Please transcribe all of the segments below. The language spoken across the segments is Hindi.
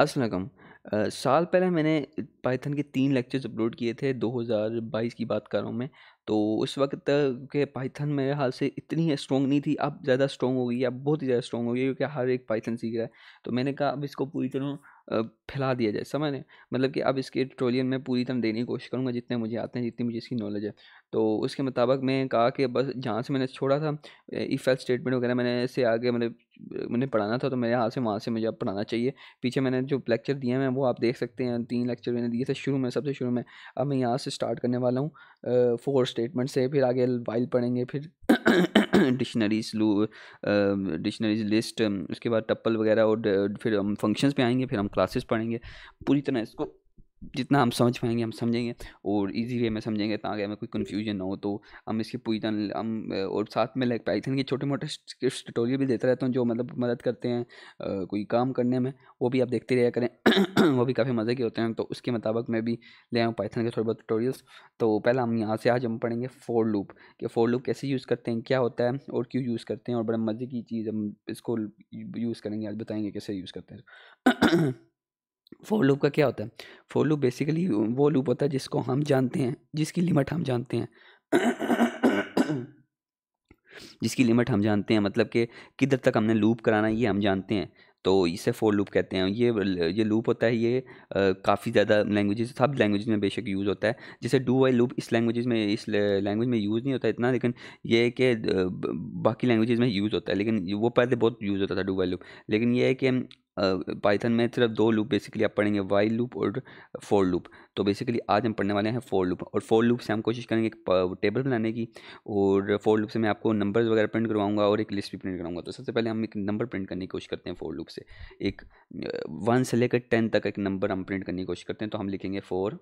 असलकम साल पहले मैंने पाइथन के तीन लेक्चर्स अपलोड किए थे 2022 की बात कर रहा हूँ मैं तो उस वक्त के पाइथन मेरे हाल से इतनी स्ट्रॉन्ग नहीं थी अब ज़्यादा स्ट्रॉन्ग हो गई अब बहुत ही ज़्यादा स्ट्रॉन्ग हो गई क्योंकि हर एक पाइथन सीख रहा है तो मैंने कहा अब इसको पूरी तरह फैला दिया जाए समझ रहे मतलब कि अब इसके ट्रोलियन में पूरी तरह देने की कोशिश करूँगा जितने मुझे आते हैं जितनी मुझे इसकी नॉलेज है तो उसके मुताबिक मैं कहा कि बस जहाँ से मैंने छोड़ा था इफ एल e स्टेटमेंट वगैरह मैंने इसे आगे मैंने मतलब, मैंने पढ़ाना था तो मेरे यहाँ से वहाँ से मुझे अब पढ़ाना चाहिए पीछे मैंने जो लेक्चर दिए हैं वो आप देख सकते हैं तीन लेक्चर मैंने दिए थे शुरू में सबसे शुरू में अब मैं यहाँ से स्टार्ट करने वाला हूँ फोर स्टेटमेंट से फिर आगे वाइल पढ़ेंगे फिर डिक्शनरीज लू डिक्शनरीज लिस्ट उसके बाद टप्पल वगैरह और फिर हम फंक्शंस पे आएंगे फिर हम क्लासेस पढ़ेंगे पूरी तरह इसको जितना हम समझ पाएंगे हम समझेंगे और इजी वे में समझेंगे ताकि हमें कोई कन्फ्यूजन ना हो तो हम इसकी पूरी तरह हम और साथ में लाइक पाइथन के छोटे मोटे ट्यूटोरियल भी देते रहता हूँ जो मतलब मदद करते हैं कोई काम करने में वो भी आप देखते रहे करें वो भी काफ़ी मज़े के होते हैं तो उसके मुताबिक मैं भी ले आऊँ पाइथन के थोड़े बहुत ट्यूटोरियल्स तो पहला हम यहाँ से आज हम पढ़ेंगे फोर लूप कि फोर लूप कैसे यूज़ करते हैं क्या होता है और क्यों यूज़ करते हैं और बड़े मज़े की चीज़ हम इसको यूज़ करेंगे आज बताएँगे कैसे यूज़ करते हैं फोर लूप का क्या होता है फोर लूप बेसिकली वो लूप होता है जिसको हम जानते हैं जिसकी लिमिट हम जानते हैं जिसकी लिमिट हम जानते हैं मतलब कि किधर तक हमने लूप कराना ये हम जानते हैं तो इसे फोर लूप कहते हैं ये ये लूप होता है ये काफ़ी ज़्यादा लैंग्वेजेस सब लैंग्वेज में बेशक यूज़ होता है जैसे डू वाई लूप इस लैंग्वेज में इस लैंग्वेज में यूज़ नहीं होता इतना लेकिन ये है कि बाकी लैंग्वेज में यूज़ होता है लेकिन वो पहले बहुत यूज़ होता था डू वाई लूप लेकिन ये है कि पाइथन में सिर्फ दो लूप बेसिकली आप पढ़ेंगे वाइल लूप और फोर लूप तो बेसिकली आज हम पढ़ने वाले हैं फोर लूप और फोर लूप से हम कोशिश करेंगे एक टेबल बनाने की और फोर लूप से मैं आपको नंबर्स वगैरह प्रिंट करवाऊंगा और एक लिस्ट भी प्रिंट करवाऊंगा तो सबसे पहले हम एक नंबर प्रिंट करने की कोशिश करते हैं फोर लूप से एक वन से लेकर टेन तक एक नंबर हम प्रिंट करने की कोशिश करते हैं तो हम लिखेंगे फोर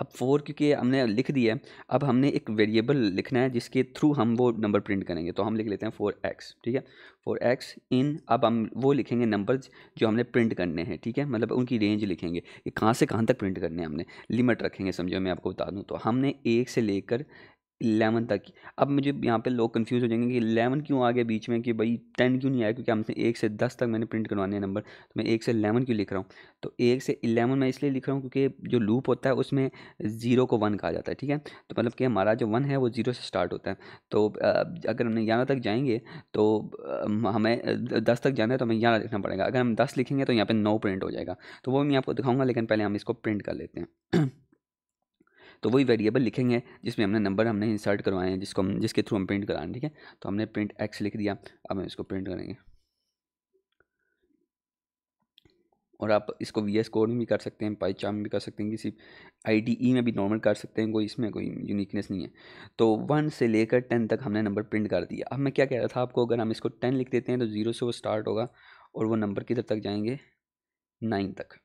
अब फोर क्योंकि हमने लिख दिया है अब हमने एक वेरिएबल लिखना है जिसके थ्रू हम वो नंबर प्रिंट करेंगे तो हम लिख लेते हैं फोर एक्स ठीक है फोर एक्स इन अब हम वो लिखेंगे नंबर जो हमने प्रिंट करने हैं ठीक है मतलब उनकी रेंज लिखेंगे कि कहाँ से कहाँ तक प्रिंट करने हैं हमने लिमिट रखेंगे समझो मैं आपको बता दूँ तो हमने एक से लेकर इलेवन तक अब मुझे यहाँ पे लोग कंफ्यूज हो जाएंगे कि इलेवन क्यों आ गया बीच में कि भाई टेन क्यों नहीं आया क्योंकि हमसे एक से दस तक मैंने प्रिंट करवाने हैं नंबर तो मैं एक से इलेवन क्यों लिख रहा हूँ तो एक से इलेवन मैं इसलिए लिख रहा हूँ क्योंकि जो लूप होता है उसमें ज़ीरो को वन कहा जाता है ठीक है तो मतलब कि हमारा जो वन है वो ज़ीरो से स्टार्ट होता है तो अगर हम ग्यारह तक जाएंगे तो हमें दस तक जाना है तो हमें ग्यारह लिखना पड़ेगा अगर हम दस लिखेंगे तो यहाँ पर नौ प्रिंट हो जाएगा तो वो मैं आपको दिखाऊँगा लेकिन पहले हम इसको प्रिंट कर लेते हैं तो वही वेरिएबल लिखेंगे जिसमें हमने नंबर हमने इंसर्ट करवाए हैं जिसको हम जिसके थ्रू हम प्रिंट कराए हैं ठीक है तो हमने प्रिंट एक्स लिख दिया अब हम इसको प्रिंट करेंगे और आप इसको वी एस कोड में भी कर सकते हैं पाई चाम में भी कर सकते हैं किसी आई डी ई में भी नॉर्मल कर सकते हैं कोई इसमें कोई यूनिकनेस नहीं है तो वन से लेकर टेन तक हमने नंबर प्रिंट कर दिया अब मैं क्या कह रहा था आपको अगर हम इसको टेन लिख देते हैं तो ज़ीरो से वो स्टार्ट होगा और वो नंबर किधर तक जाएंगे नाइन तक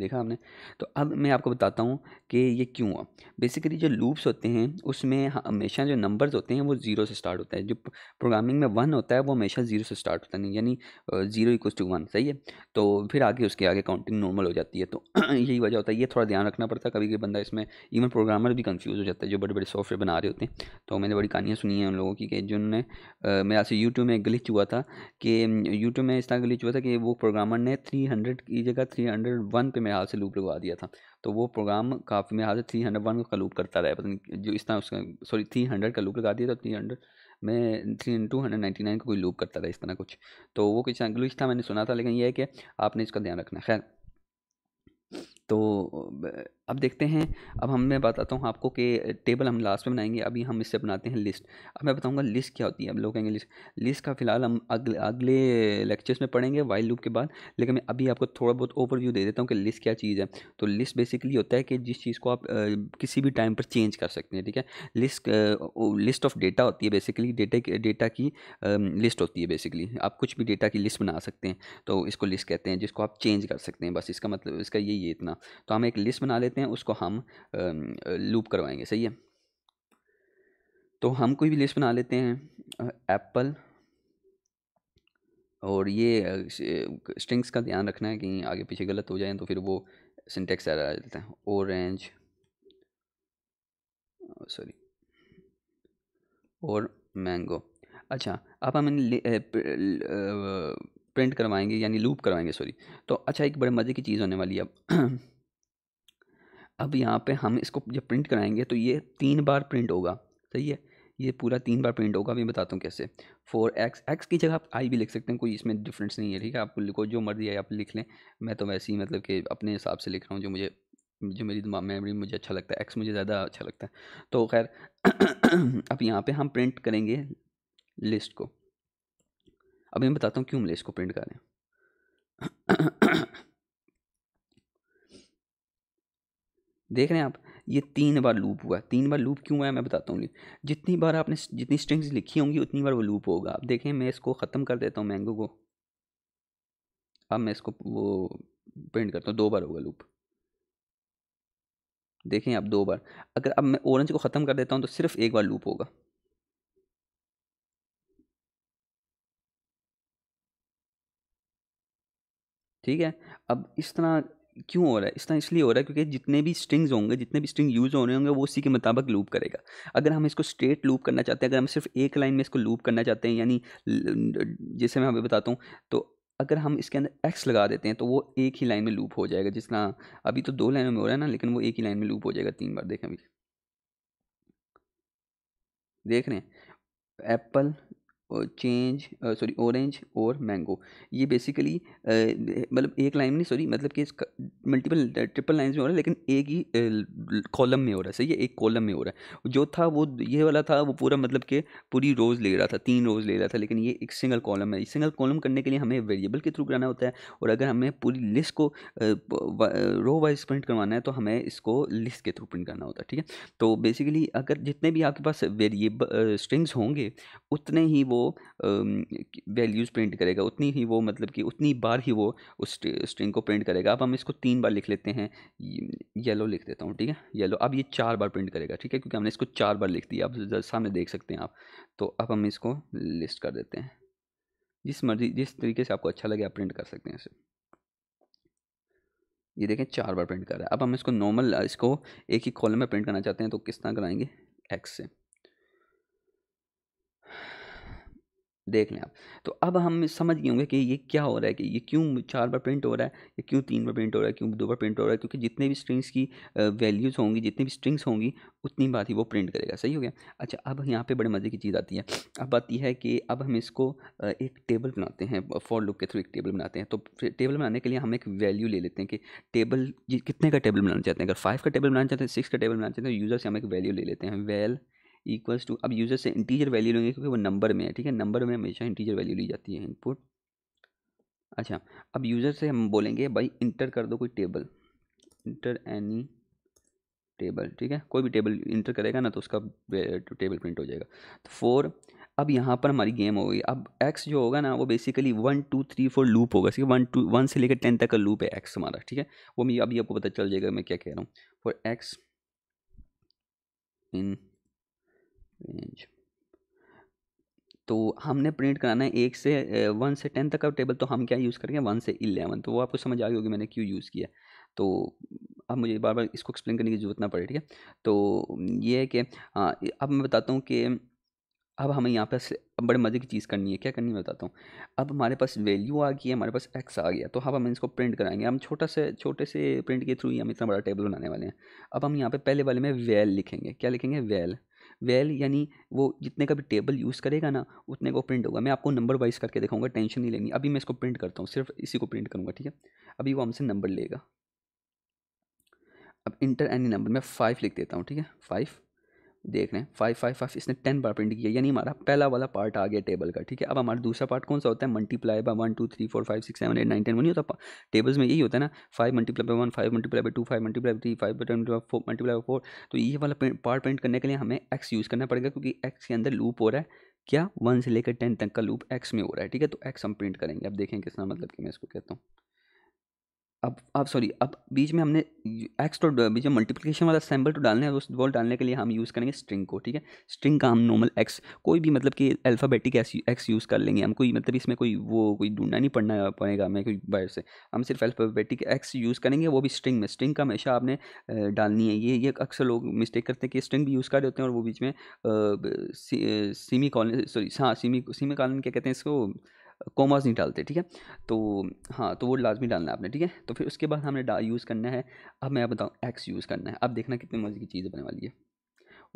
देखा हमने तो अब मैं आपको बताता हूँ कि ये क्यों हुआ बेसिकली जो लूप्स होते हैं उसमें हमेशा जो नंबर्स होते हैं वो ज़ीरो से स्टार्ट होता है जो प्रोग्रामिंग में वन होता है वो हमेशा ज़ीरो से स्टार्ट होता है यानी ज़ीरो इक्व टू वन सही है तो फिर आगे उसके आगे काउंटिंग नॉर्मल हो जाती है तो यही वजह होता है ये थोड़ा ध्यान रखना पड़ता है कभी कभी बंदा इसमें इवन प्रोग्रामर भी कन्फ्यूज़ हो जाता है जो बड़े बड़े सॉफ्टवेयर बना रहे होते हैं तो मैंने बड़ी कहानियाँ सुनी हैं उन लोगों की कि जिन्होंने मेरा से यूट्यूब में ग्लिच हुआ था कि यूट्यूब में इस तरह गलिच हुआ था कि वो प्रोग्रामर ने थ्री हंड्रेड की जगह थ्री हंड्रेड वन पे मेरे हाथ से लूप लगवा दिया था तो वो प्रोग्राम काफ़ी मेरे हाथ से थ्री हंड्रेड वन का लूप करता रहा पता नहीं जो इस तरह उसका सॉरी थ्री हंड्रेड का लूप लगा दिया था थ्री हंड्रेड में three two hundred ninety nine का कोई लूप करता रहा इस तरह कुछ तो वो कुछ ग्लिच था मैंने सुना था लेकिन यह है कि आपने इसका ध्यान रखना खैर तो अब देखते हैं अब हम मैं बताता हूँ आपको कि टेबल हम लास्ट में बनाएंगे अभी हम इससे बनाते हैं लिस्ट अब मैं बताऊँगा लिस्ट क्या होती है अब लोग कहेंगे लिस्ट लिस्ट का फिलहाल हम अगले अगले लेक्चर्स में पढ़ेंगे वाइल लूप के बाद लेकिन मैं अभी आपको थोड़ा बहुत ओवरव्यू दे देता हूँ कि लिस्ट क्या चीज़ है तो लिस्ट बेसिकली होता है कि जिस चीज़ को आप आ, किसी भी टाइम पर चेंज कर सकते हैं ठीक है लिस्ट लिस्ट ऑफ डेटा होती है बेसिकली डेटा डेटा की लिस्ट होती है बेसिकली आप कुछ भी डेटा की लिस्ट बना सकते हैं तो इसको लिस्ट कहते हैं जिसको आप चेंज कर सकते हैं बस इसका मतलब इसका यही है इतना तो हम एक लिस्ट बना लेते लेते हैं उसको हम लूप करवाएंगे सही है तो हम कोई भी लिस्ट बना लेते हैं एप्पल और ये स्ट्रिंग्स का ध्यान रखना है कि आगे पीछे गलत हो जाए तो फिर वो सिंटेक्स आ जाता है ऑरेंज सॉरी और मैंगो अच्छा अब हम प्रिंट करवाएंगे यानी लूप करवाएंगे सॉरी तो अच्छा एक बड़े मज़े की चीज़ होने वाली है अब अब यहाँ पे हम इसको जब प्रिंट कराएंगे तो ये तीन बार प्रिंट होगा सही है ये पूरा तीन बार प्रिंट होगा मैं बताता हूँ कैसे फोर एक्स एक्स की जगह आप आई भी लिख सकते हैं कोई इसमें डिफरेंस नहीं है ठीक है आपको लिखो जो मर्जी है आप लिख लें मैं तो वैसे ही मतलब कि अपने हिसाब से लिख रहा हूँ जो मुझे जो मेरी मेमोरी मुझे अच्छा लगता है एक्स मुझे ज़्यादा अच्छा लगता है तो खैर अब यहाँ पर हम प्रिंट करेंगे लिस्ट को अभी मैं बताता हूँ क्यों मैं लिस्ट को प्रिंट करें देख रहे हैं आप ये तीन बार लूप हुआ है तीन बार लूप क्यों हुआ है मैं बताता हूँ जितनी बार आपने जितनी स्ट्रिंग्स लिखी होंगी उतनी बार वो लूप होगा आप देखें मैं इसको ख़त्म कर देता हूँ मैंगो को अब मैं इसको वो प्रिंट करता हूँ दो बार होगा लूप देखें आप दो बार अगर अब मैं ऑरेंज को ख़त्म कर देता हूँ तो सिर्फ एक बार लूप होगा ठीक है अब इस तरह क्यों हो रहा है इस तरह इसलिए हो रहा है क्योंकि जितने भी स्ट्रिंग्स होंगे जितने भी स्ट्रिंग यूज़ होने होंगे वो उसी के मुताबिक लूप करेगा अगर हम इसको स्ट्रेट लूप करना चाहते हैं अगर हम सिर्फ एक लाइन में इसको लूप करना चाहते हैं यानी जैसे मैं हमें बताता हूँ तो अगर हम इसके अंदर एक्स लगा देते हैं तो वो एक ही लाइन में लूप हो जाएगा जिस तरह अभी तो दो लाइनों में हो रहा है ना लेकिन वो एक ही लाइन में लूप हो जाएगा तीन बार देखें अभी देख रहे हैं एप्पल चेंज सॉरी ऑरेंज और मैंगो ये बेसिकली मतलब एक लाइन में नहीं सॉरी मतलब कि इसका मल्टीपल ट्रिपल लाइंस में हो रहा है लेकिन एक ही कॉलम में हो रहा है सही है एक कॉलम में हो रहा है जो था वो ये वाला था वो पूरा मतलब कि पूरी रोज़ ले रहा था तीन रोज़ ले रहा था लेकिन ये एक सिंगल कॉलम है सिंगल कॉलम करने के लिए हमें वेरिएबल के थ्रू कराना होता है और अगर हमें पूरी लिस्ट को रो वाइज प्रिंट करवाना है तो हमें इसको लिस्ट के थ्रू प्रिंट करना होता है ठीक है तो बेसिकली अगर जितने भी आपके पास वेरिएबल स्ट्रिंग्स होंगे उतने ही वो वो वैल्यूज़ प्रिंट करेगा उतनी ही वो मतलब कि उतनी बार ही वो उस स्ट्रिंग को प्रिंट करेगा अब हम इसको तीन बार लिख लेते हैं येलो लिख देता हूँ ठीक है येलो अब ये चार बार प्रिंट करेगा ठीक है क्योंकि हमने इसको चार बार लिख दिया आप सामने देख सकते हैं आप तो अब हम इसको लिस्ट कर देते हैं जिस मर्जी जिस तरीके से आपको अच्छा लगे आप प्रिंट कर सकते हैं इसे ये देखें चार बार प्रिंट कर रहा है अब हम इसको नॉर्मल इसको एक ही कॉलम में प्रिंट करना चाहते हैं तो किस तरह कराएंगे एक्स से देख लें आप तो अब हम समझ गए होंगे कि ये क्या हो रहा है कि ये क्यों चार बार प्रिंट हो रहा है ये क्यों तीन बार प्रिंट हो रहा है क्यों दो बार प्रिंट हो रहा है क्योंकि जितने भी स्ट्रिंग्स की वैल्यूज़ होंगी जितनी भी स्ट्रिंग्स होंगी उतनी बात ही वो प्रिंट करेगा सही हो गया अच्छा अब यहाँ पे बड़े मज़े की चीज़ आती है अब आती है कि अब हम इसको एक टेबल बनाते हैं फॉर लुक के थ्रू एक टेबल बनाते हैं तो टेबल बनाने के लिए हम एक वैल्यू ले लेते हैं कि टेबल कितने का टेबल बनाना चाहते हैं अगर फाइव का टेबल बनाना चाहते हैं सिक्स का टेबल बनाना चाहते हैं तो यूज़र से हम एक वैल्यू ले लेते हैं वेल well, इक्वल्स टू अब यूज़र से इंटीजर वैल्यू लेंगे क्योंकि वो नंबर में है ठीक है नंबर में हमेशा इंटीजर वैल्यू ली जाती है इनपुट अच्छा अब यूज़र से हम बोलेंगे भाई इंटर कर दो कोई टेबल इंटर एनी टेबल ठीक है कोई भी टेबल इंटर करेगा ना तो उसका टेबल प्रिंट हो जाएगा तो फोर अब यहाँ पर हमारी गेम हो गई अब एक्स जो होगा ना वो basically one two three four loop होगा ठीक है वन टू वन से लेकर टेन तक का लूप है एक्स हमारा ठीक है वो मैं अभी आपको पता चल जाएगा मैं क्या कह रहा हूँ फॉर एक्स इन रेंज तो हमने प्रिंट कराना है एक से वन से टेन तक का टेबल तो हम क्या यूज़ करेंगे वन से इलेवन तो वो आपको समझ आ गई होगी मैंने क्यों यूज़ किया तो अब मुझे बार बार इसको एक्सप्लेन करने की ज़रूरत ना पड़े ठीक है तो ये है कि अब मैं बताता हूँ कि अब हमें यहाँ पर बड़े मज़े की चीज़ करनी है क्या करनी है बताता हूँ अब हमारे पास वैल्यू आ गई है हमारे पास एक्स आ गया तो अब हम इसको प्रिंट कराएंगे हम छोटा से छोटे से प्रिंट के थ्रू ही हम इतना बड़ा टेबल बनाने वाले हैं अब हम यहाँ पे पहले वाले में वैल लिखेंगे क्या लिखेंगे वेल वेल यानी वो जितने का भी टेबल यूज़ करेगा ना उतने का प्रिंट होगा मैं आपको नंबर वाइज करके दिखाऊंगा टेंशन नहीं लेनी अभी मैं इसको प्रिंट करता हूँ सिर्फ इसी को प्रिंट करूँगा ठीक है अभी वो हमसे नंबर लेगा अब इंटर एनी नंबर मैं फ़ाइव लिख देता हूँ ठीक है फाइव देख रहे हैं फाइव फाइव फाइव इसने टेन बार प्रिंट किया यानी हमारा पहला वाला पार्ट आ गया टेबल का ठीक है अब हमारा दूसरा पार्ट कौन सा होता है multiply by one two three four five six seven eight nine ten वो नहीं होता टेबल्स में यही होता है ना five multiply by one five multiply by two five multiply three five multiply four multiply four तो ये वाला पार्ट प्रिंट करने के लिए हमें एक्स यूज़ करना पड़ेगा क्योंकि एक्स के अंदर लूप हो रहा है क्या वन से लेकर टेन तक का लूप एक्स में हो रहा है ठीक है तो एक्स हम प्रिंट करेंगे अब देखें किसना मतलब कि मैं इसको कहता हूँ अब अब सॉरी अब बीच में हमने एक्स तो बीच में मल्टीप्लिकेशन वाला सैम्बल तो डालने और उस वॉल डालने के लिए हम यूज़ करेंगे स्ट्रिंग को ठीक है स्ट्रिंग का हम नॉर्मल एक्स कोई भी मतलब कि अल्फ़ाबेटिक एक्स यूज़ कर लेंगे हम कोई मतलब इसमें कोई वो कोई ढूंढना नहीं पड़ना पड़ेगा हमें कोई बाहर से हम सिर्फ अल्फ़ाबेटिक एक्स यूज़ करेंगे वो भी स्ट्रिंग में स्ट्रिंग का हमेशा आपने डालनी है ये ये अक्सर लोग मिस्टेक करते हैं कि स्ट्रिंग भी यूज़ कर देते हैं और वो बीच में सीमी कॉलन सॉरी हाँ सीमी सीमी कॉलन क्या कहते हैं इसको कॉमास नहीं डालते ठीक है तो हाँ तो वो लाजमी डालना है आपने ठीक है तो फिर उसके बाद हमने यूज़ करना है अब मैं बताऊँ एक्स यूज़ करना है अब देखना कितनी मज़े की चीज़ बने वाली है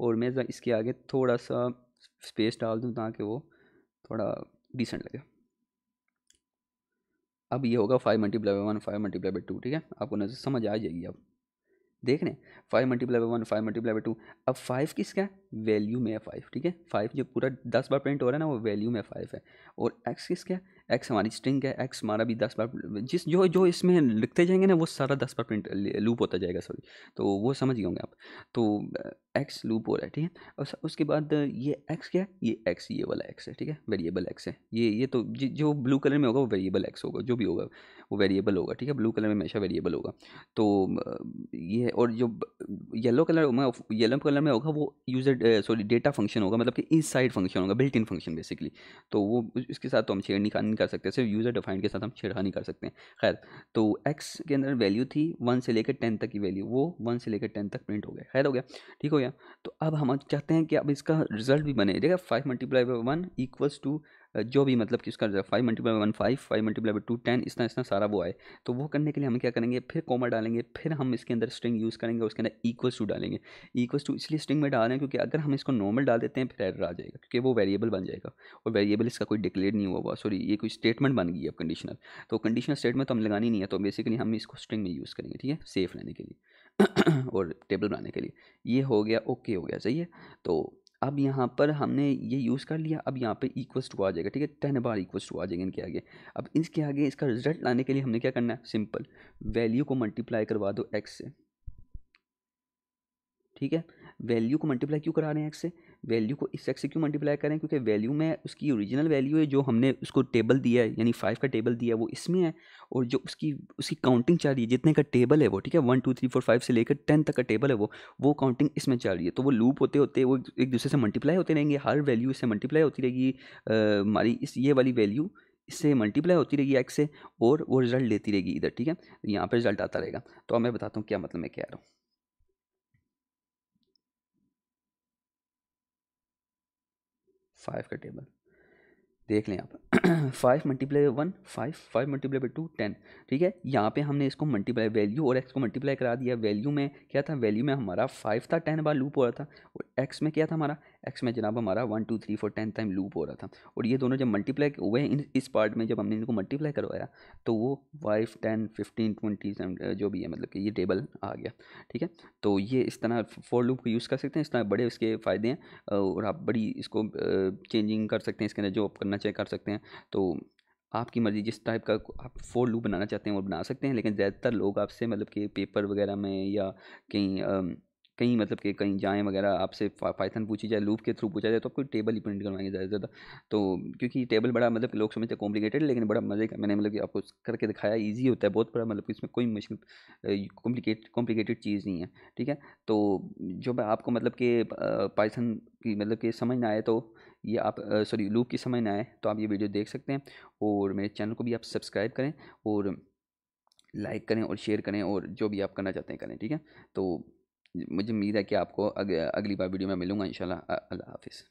और मैं इसके आगे थोड़ा सा स्पेस डाल दूँ ताकि वो थोड़ा डिसेंट लगे अब ये होगा five multiply by one five multiply by two ठीक है आपको नज़र समझ आ जाएगी अब देख रहे हैं five multiply by one five multiply by two अब फाइव किसका है वैल्यू में है फाइव ठीक है फाइव जो पूरा दस बार प्रिंट हो रहा है ना वो वैल्यू में फाइव है और एक्स किसका है एक्स हमारी स्ट्रिंग है एक्स हमारा भी दस बार जिस जो जो इसमें लिखते जाएंगे ना वो सारा दस बार प्रिंट लूप होता जाएगा सॉरी तो वो समझ गए होंगे आप तो एक्स लूप हो रहा है ठीक है और उसके बाद ये एक्स क्या है ये एक्स ये वाला एक्स है ठीक है वेरिएबल एक्स है ये ये तो जो ब्लू कलर में होगा वो वेरिएबल एक्स होगा जो भी होगा वो वेरिएबल होगा ठीक है ब्लू कलर में हमेशा वेरिएबल होगा तो ये और जो येलो कलर में येलो कलर में होगा वो यूज़र सॉरी डेटा फंक्शन होगा मतलब कि इन साइड फंक्शन होगा बिल्ट इन फंक्शन बेसिकली तो वो इसके साथ तो हम निकाल कर सकते सिर्फ यूज़र डिफाइंड के साथ हम छेड़ा नहीं कर सकते खैर तो एक्स के अंदर वैल्यू थी वन से लेकर टेन तक की वैल्यू वो वन से लेकर टेन तक प्रिंट हो गया खैर हो गया ठीक हो गया तो अब हम चाहते हैं कि अब इसका रिजल्ट भी बने देखा five multiply by one equals to जो भी मतलब कि उसका five multiply one five five multiply by two ten इस इतना सारा वो आए तो वो करने के लिए हम क्या करेंगे फिर कॉमा डालेंगे फिर हम इसके अंदर स्ट्रिंग यूज़ करेंगे उसके अंदर इक्वल्स टू डालेंगे इक्वल्स टू इसलिए स्ट्रिंग में डाल रहे हैं क्योंकि अगर हम इसको नॉर्मल डाल देते हैं फिर एरर आ जाएगा क्योंकि वो वेरिएबल बन जाएगा और वेरिएबल इसका कोई डिक्लेयर नहीं हुआ सॉरी ये कोई स्टेटमेंट बन गई है कंडीशनल तो कंडीशनल स्टेटमेंट तो हम लगानी नहीं है तो बेसिकली हम इसको स्ट्रिंग में यूज़ करेंगे ठीक है सेफ रहने के लिए और टेबल बनाने के लिए ये हो गया ओके हो गया सही है तो अब यहाँ पर हमने ये यूज़ कर लिया अब यहाँ पे इक्वल्स टू आ जाएगा ठीक है टेन बार इक्वल्स टू आ जाएगा इनके आगे अब इसके आगे इसका रिजल्ट लाने के लिए हमने क्या करना है सिंपल वैल्यू को मल्टीप्लाई करवा दो एक्स से ठीक है वैल्यू को मल्टीप्लाई क्यों करा रहे हैं एक्स से वैल्यू को इस एक्स से क्यों मल्टीप्लाई करें क्योंकि वैल्यू में उसकी ओरिजिनल वैल्यू है जो हमने उसको टेबल दिया है यानी फाइव का टेबल दिया है वो इसमें है और जो उसकी उसकी काउंटिंग चल रही है जितने का टेबल है वो ठीक है one two three four five से लेकर टेन तक का टेबल है वो वो काउंटिंग इसमें चल रही है तो वो लूप होते होते वो एक दूसरे से मल्टीप्लाई होते रहेंगे हर वैल्यू इससे मल्टीप्लाई होती रहेगी हमारी इस ये वाली वैल्यू इससे मल्टीप्लाई होती रहेगी एक्स से और वो रिजल्ट लेती रहेगी इधर ठीक है यहाँ पर रिजल्ट आता रहेगा तो मैं बताता हूँ क्या मतलब मैं कह रहा हूँ फाइव का टेबल देख लें आप five multiply by one five five multiply by two ten ठीक है यहाँ पे हमने इसको मल्टीप्लाई वैल्यू और एक्स को मल्टीप्लाई करा दिया वैल्यू में क्या था वैल्यू में हमारा फाइव था टेन बार लूप हो रहा था और एक्स में क्या था हमारा एक्स में जनाब हमारा one two three four ten time loop हो रहा था और ये दोनों जब मल्टीप्लाई हुए इन इस पार्ट में जब हमने इनको मल्टीप्लाई करवाया तो वो फाइव टेन फिफ्टीन ट्वेंटी जो भी है मतलब कि ये टेबल आ गया ठीक है तो ये इस तरह फोर लूप को यूज़ कर सकते हैं इस तरह बड़े इसके फ़ायदे हैं और आप बड़ी इसको चेंजिंग कर सकते हैं इसके अंदर जो आप करना चाहिए कर सकते हैं तो आपकी मर्ज़ी जिस टाइप का आप फोर लूप बनाना चाहते हैं वो बना सकते हैं लेकिन ज़्यादातर लोग आपसे मतलब कि पेपर वगैरह में या कहीं कहीं मतलब कि कहीं जाएँ वगैरह आपसे पाइथन पूछी जाए लूप के थ्रू पूछा जाए तो आपको टेबल ही प्रिंट करवाएंगे ज़्यादा से ज़्यादा तो क्योंकि टेबल बड़ा मतलब लोग समझते हैं कॉम्प्लिकेटेड लेकिन बड़ा मज़े का मैंने मतलब कि आपको करके दिखाया ईजी होता है बहुत बड़ा मतलब कि इसमें कोई मुश्किल कॉम्प्लिकेट कॉम्प्लिकेटेड चीज़ नहीं है ठीक है तो जो मैं आपको मतलब कि पाइथन की मतलब कि समझ ना आए तो ये आप सॉरी लूप की समझ ना आए तो आप ये वीडियो देख सकते हैं और मेरे चैनल को भी आप सब्सक्राइब करें और लाइक करें और शेयर करें और जो भी आप करना चाहते हैं करें ठीक है तो मुझे उम्मीद है कि आपको अग, अगली बार वीडियो में मिलूँगा इन अल्लाह हाफिज़